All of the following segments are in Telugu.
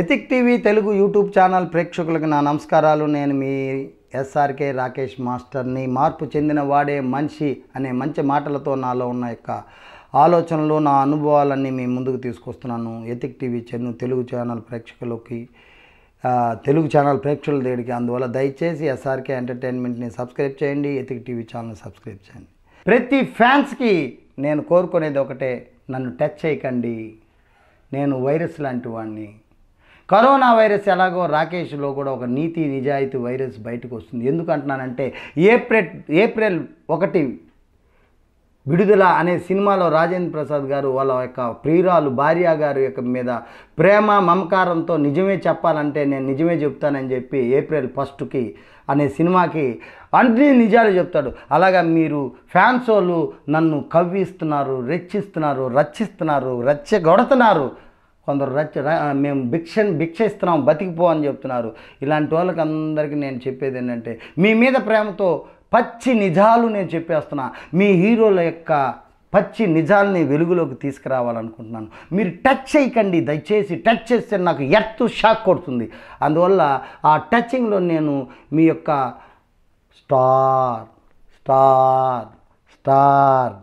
ఎతిక్ టీవీ తెలుగు యూట్యూబ్ ఛానల్ ప్రేక్షకులకు నా నమస్కారాలు నేను మీ ఎస్ఆర్కే రాకేష్ మాస్టర్ని మార్పు చెందిన వాడే మనిషి అనే మంచి మాటలతో నాలో ఉన్న యొక్క ఆలోచనలు నా అనుభవాలన్నీ మీ ముందుకు తీసుకొస్తున్నాను ఎతిక్ టీవీ చెన్ను తెలుగు ఛానల్ ప్రేక్షకులకి తెలుగు ఛానల్ ప్రేక్షకుల దగ్గరికి అందువల్ల దయచేసి ఎస్ఆర్కే ఎంటర్టైన్మెంట్ని సబ్స్క్రైబ్ చేయండి ఎథిక్ టీవీ ఛానల్ సబ్స్క్రైబ్ చేయండి ప్రతి ఫ్యాన్స్కి నేను కోరుకునేది ఒకటే నన్ను టచ్ చేయకండి నేను వైరస్ లాంటి వాడిని కరోనా వైరస్ ఎలాగో రాకేష్లో కూడా ఒక నీతి నిజాయితీ వైరస్ బయటకు వస్తుంది ఎందుకంటున్నానంటే ఏప్రిల్ ఏప్రిల్ ఒకటి విడుదల అనే సినిమాలో రాజేంద్ర ప్రసాద్ గారు వాళ్ళ యొక్క ప్రియురాలు భార్య గారు యొక్క మీద ప్రేమ మమకారంతో నిజమే చెప్పాలంటే నేను నిజమే చెప్తానని చెప్పి ఏప్రిల్ ఫస్ట్కి అనే సినిమాకి అన్ని నిజాలు చెప్తాడు అలాగా మీరు ఫ్యాన్స్ వాళ్ళు నన్ను కవ్విస్తున్నారు రెచ్చిస్తున్నారు రచ్చిస్తున్నారు రచ్చగొడుతున్నారు కొందరు రచ్చ మేము భిక్ష భిక్ష ఇస్తున్నాం బతికిపో అని చెప్తున్నారు ఇలాంటి వాళ్ళకి అందరికీ నేను చెప్పేది ఏంటంటే మీ మీద ప్రేమతో పచ్చి నిజాలు నేను చెప్పేస్తున్నా మీ హీరోల యొక్క పచ్చి నిజాల్ని వెలుగులోకి తీసుకురావాలనుకుంటున్నాను మీరు టచ్ చేయకండి దయచేసి టచ్ చేస్తే నాకు ఎత్తు షాక్ కొడుతుంది అందువల్ల ఆ టచింగ్లో నేను మీ యొక్క స్టార్ స్టార్ స్టార్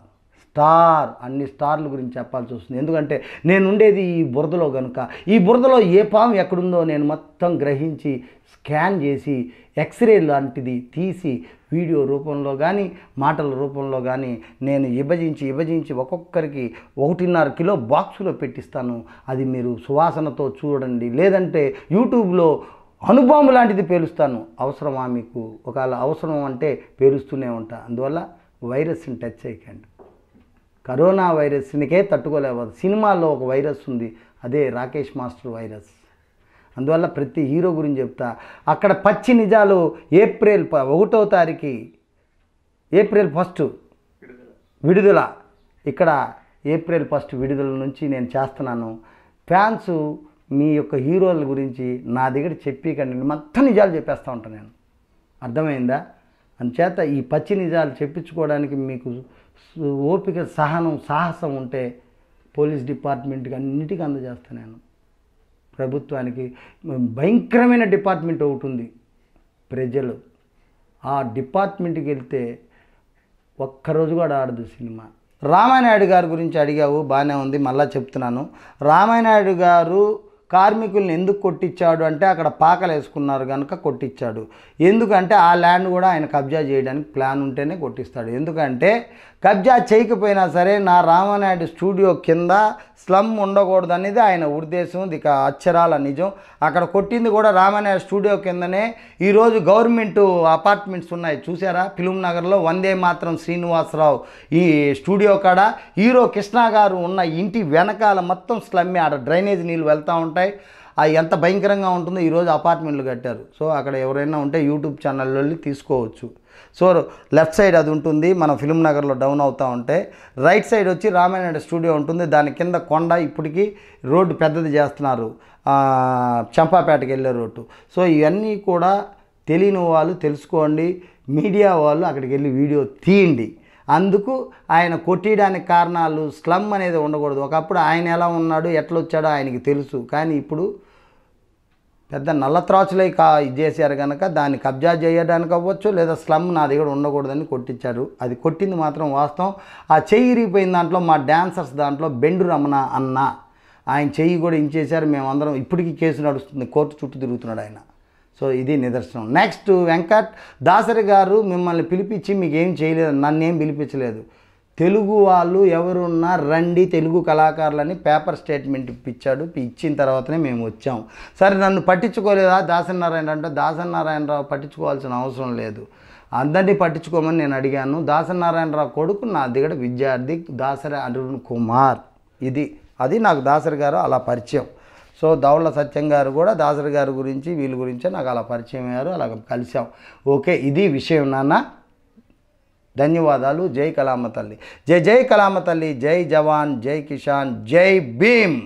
స్టార్ అన్ని స్టార్ల గురించి చెప్పాల్సి వస్తుంది ఎందుకంటే నేను ఉండేది ఈ బురదలో కనుక ఈ బురదలో ఏ పాము ఎక్కడుందో నేను మొత్తం గ్రహించి స్కాన్ చేసి ఎక్స్రే లాంటిది తీసి వీడియో రూపంలో కానీ మాటల రూపంలో కానీ నేను విభజించి విభజించి ఒక్కొక్కరికి ఒకటిన్నర కిలో బాక్సులో పెట్టిస్తాను అది మీరు సువాసనతో చూడండి లేదంటే యూట్యూబ్లో అనుభవం లాంటిది పేలుస్తాను అవసరమా మీకు ఒకవేళ అవసరం అంటే పేలుస్తూనే ఉంటా అందువల్ల వైరస్ని టచ్ చేయకండి కరోనా వైరస్నికే తట్టుకోలేకపోతే సినిమాల్లో ఒక వైరస్ ఉంది అదే రాకేష్ మాస్టర్ వైరస్ అందువల్ల ప్రతి హీరో గురించి చెప్తా అక్కడ పచ్చి నిజాలు ఏప్రిల్ ఒకటో తారీఖు ఏప్రిల్ ఫస్ట్ విడుదల ఇక్కడ ఏప్రిల్ ఫస్ట్ విడుదల నుంచి నేను చేస్తున్నాను ఫ్యాన్స్ మీ యొక్క హీరోల గురించి నా దగ్గర చెప్పి కండి మొత్తం నిజాలు చెప్పేస్తూ ఉంటాను నేను అర్థమైందా అందుచేత ఈ పచ్చి నిజాలు చెప్పించుకోవడానికి మీకు ఓపిక సహనం సాహసం ఉంటే పోలీస్ డిపార్ట్మెంట్కి అన్నిటికీ అందజేస్తా నేను ప్రభుత్వానికి భయంకరమైన డిపార్ట్మెంట్ ఒకటి ఉంది ప్రజలు ఆ డిపార్ట్మెంట్కి వెళ్తే ఒక్కరోజు కూడా ఆడదు సినిమా రామానాయుడు గారి గురించి అడిగావు బాగానే ఉంది మళ్ళీ చెప్తున్నాను రామానాయుడు గారు కార్మికుల్ని ఎందుకు కొట్టించాడు అంటే అక్కడ పాకలు వేసుకున్నారు కనుక కొట్టించాడు ఎందుకంటే ఆ ల్యాండ్ కూడా ఆయన కబ్జా చేయడానికి ప్లాన్ ఉంటేనే కొట్టిస్తాడు ఎందుకంటే కబ్జా చేయకపోయినా సరే నా రామానాయుడు స్టూడియో కింద స్లమ్ ఉండకూడదు అనేది ఆయన ఉద్దేశం ఇక అక్షరాల నిజం అక్కడ కొట్టింది కూడా రామానాయ స్టూడియో కిందనే ఈరోజు గవర్నమెంట్ అపార్ట్మెంట్స్ ఉన్నాయి చూసారా ఫిలిం నగర్లో వందే మాత్రం శ్రీనివాసరావు ఈ స్టూడియో కాడ హీరో కృష్ణ గారు ఉన్న ఇంటి వెనకాల మొత్తం స్లమ్మే ఆడ డ్రైనేజ్ నీళ్ళు వెళ్తూ ఉంటాయి అది ఎంత భయంకరంగా ఉంటుందో ఈరోజు అపార్ట్మెంట్లు కట్టారు సో అక్కడ ఎవరైనా ఉంటే యూట్యూబ్ ఛానల్లో తీసుకోవచ్చు సో లెఫ్ట్ సైడ్ అది ఉంటుంది మన ఫిలిం నగర్లో డౌన్ అవుతూ ఉంటే రైట్ సైడ్ వచ్చి రామాయణ స్టూడియో ఉంటుంది దాని కింద కొండ ఇప్పటికీ రోడ్డు పెద్దది చేస్తున్నారు చంపాపేటకి వెళ్ళే రోడ్డు సో ఇవన్నీ కూడా తెలియని వాళ్ళు తెలుసుకోండి మీడియా వాళ్ళు అక్కడికి వెళ్ళి వీడియో తీయండి అందుకు ఆయన కొట్టేయడానికి కారణాలు స్లమ్ అనేది ఉండకూడదు ఒకప్పుడు ఆయన ఎలా ఉన్నాడు ఎట్లా వచ్చాడో ఆయనకి తెలుసు కానీ ఇప్పుడు పెద్ద నల్లత్రాచులై కా చేశారు కనుక దాన్ని కబ్జా చేయడానికి అవ్వచ్చు లేదా స్లమ్ నా దగ్గర ఉండకూడదని కొట్టించారు అది కొట్టింది మాత్రం వాస్తవం ఆ చెయ్యి ఇరిగిపోయిన దాంట్లో మా డ్యాన్సర్స్ దాంట్లో బెండు రమణ అన్న ఆయన చెయ్యి కూడా ఇంచేశారు మేమందరం ఇప్పటికీ కేసు నడుస్తుంది కోర్టు చుట్టూ తిరుగుతున్నాడు ఆయన సో ఇది నిదర్శనం నెక్స్ట్ వెంకట్ దాసరి గారు మిమ్మల్ని పిలిపించి మీకు ఏం చేయలేదు నన్నేం పిలిపించలేదు తెలుగు వాళ్ళు ఎవరున్నా రండి తెలుగు కళాకారులని పేపర్ స్టేట్మెంట్ ఇప్పించాడు ఇచ్చిన తర్వాతనే మేము వచ్చాము సరే నన్ను పట్టించుకోలేదా దాసనారాయణ అంటే దాసనారాయణరావు పట్టించుకోవాల్సిన అవసరం లేదు అందరినీ పట్టించుకోమని నేను అడిగాను దాసనారాయణరావు కొడుకు నా దిగడ విద్యార్థి దాసరి అరుణ్ కుమార్ ఇది అది నాకు దాసరి గారు అలా పరిచయం సో దౌళ్ళ సత్యం గారు కూడా దాసరి గారి గురించి వీళ్ళ గురించే నాకు అలా పరిచయం అయ్యారు అలా కలిసాం ఓకే ఇది విషయం నాన్న ధన్యవాదాలు జై కలామ తల్లి జై జై కలామ తల్లి జై జవాన్ జై కిషాన్ జై భీమ్